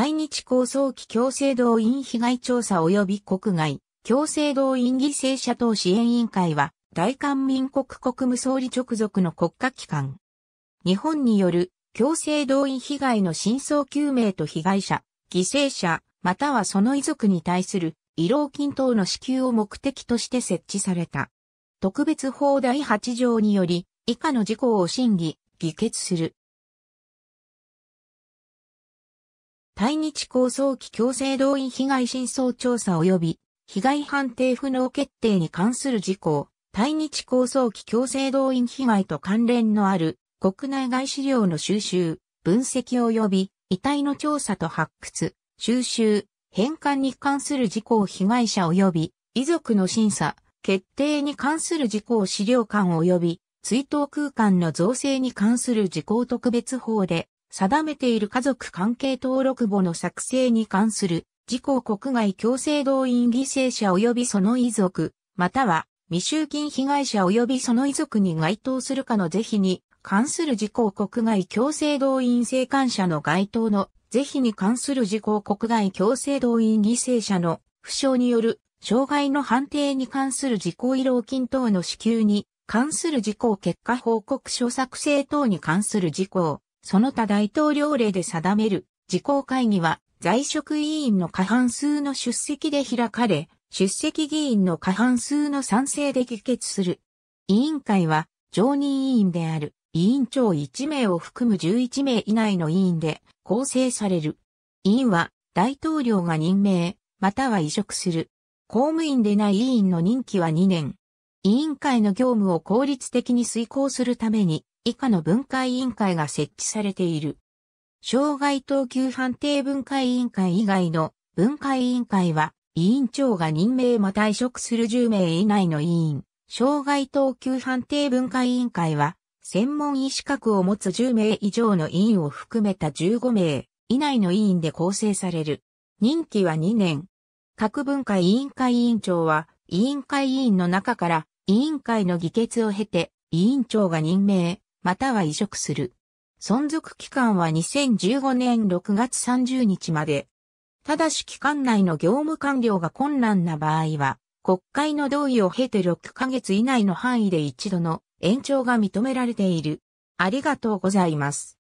対日抗争期強制動員被害調査及び国外、強制動員犠牲者等支援委員会は、大韓民国国務総理直属の国家機関。日本による強制動員被害の真相究明と被害者、犠牲者、またはその遺族に対する慰労金等の支給を目的として設置された。特別法第8条により、以下の事項を審議、議決する。対日構想期強制動員被害真相調査及び被害判定不能決定に関する事項、対日構想期強制動員被害と関連のある国内外資料の収集、分析及び遺体の調査と発掘、収集、返還に関する事項被害者及び遺族の審査、決定に関する事項資料館及び追悼空間の造成に関する事項特別法で定めている家族関係登録簿の作成に関する自公国外強制動員犠牲者及びその遺族、または未就勤被害者及びその遺族に該当するかの是非に関する自公国外強制動員生還者の該当の是非に関する自公国外強制動員犠牲者の負傷による障害の判定に関する自公慰労金等の支給に関する事項結果報告書作成等に関する事項その他大統領令で定める事項会議は在職委員の過半数の出席で開かれ、出席議員の過半数の賛成で議決する。委員会は常任委員である委員長1名を含む11名以内の委員で構成される。委員は大統領が任命、または移植する。公務員でない委員の任期は2年、委員会の業務を効率的に遂行するために、以下の分解委員会が設置されている。障害等級判定分解委員会以外の分解委員会は、委員長が任命また委嘱する10名以内の委員、障害等級判定分解委員会は、専門医資格を持つ10名以上の委員を含めた15名以内の委員で構成される。任期は2年。各分解委員会委員長は、委員会委員の中から、委員会の議決を経て、委員長が任命、または移植する。存続期間は2015年6月30日まで。ただし期間内の業務完了が困難な場合は、国会の同意を経て6ヶ月以内の範囲で一度の延長が認められている。ありがとうございます。